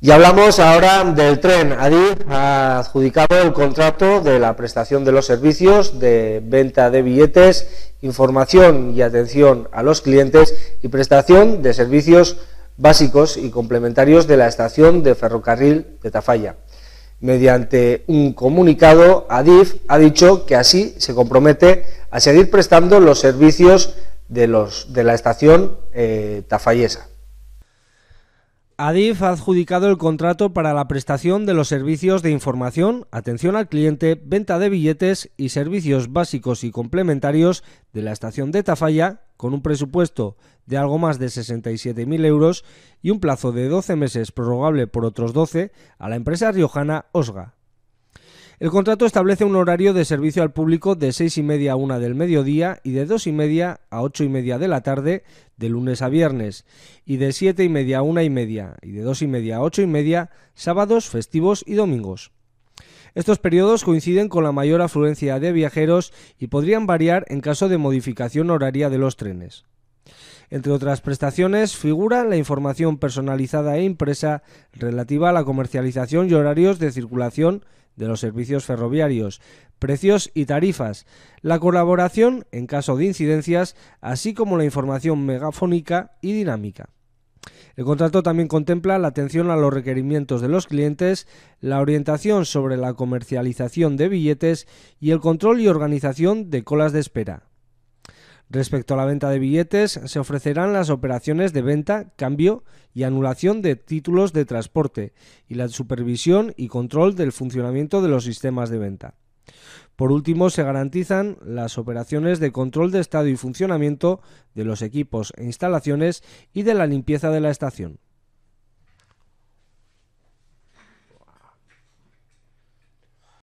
Y hablamos ahora del tren. Adif ha adjudicado el contrato de la prestación de los servicios de venta de billetes, información y atención a los clientes y prestación de servicios básicos y complementarios de la estación de ferrocarril de Tafalla. Mediante un comunicado, Adif ha dicho que así se compromete a seguir prestando los servicios de, los, de la estación eh, tafallesa. Adif ha adjudicado el contrato para la prestación de los servicios de información, atención al cliente, venta de billetes y servicios básicos y complementarios de la estación de Tafalla, con un presupuesto de algo más de 67.000 euros y un plazo de 12 meses prorrogable por otros 12 a la empresa riojana Osga. El contrato establece un horario de servicio al público de seis y media a 1 del mediodía y de dos y media a ocho y media de la tarde de lunes a viernes y de siete y media a una y media y de 2 y media a ocho y media sábados, festivos y domingos. Estos periodos coinciden con la mayor afluencia de viajeros y podrían variar en caso de modificación horaria de los trenes. Entre otras prestaciones figura la información personalizada e impresa relativa a la comercialización y horarios de circulación de los servicios ferroviarios, precios y tarifas, la colaboración en caso de incidencias, así como la información megafónica y dinámica. El contrato también contempla la atención a los requerimientos de los clientes, la orientación sobre la comercialización de billetes y el control y organización de colas de espera. Respecto a la venta de billetes, se ofrecerán las operaciones de venta, cambio y anulación de títulos de transporte y la supervisión y control del funcionamiento de los sistemas de venta. Por último, se garantizan las operaciones de control de estado y funcionamiento de los equipos e instalaciones y de la limpieza de la estación.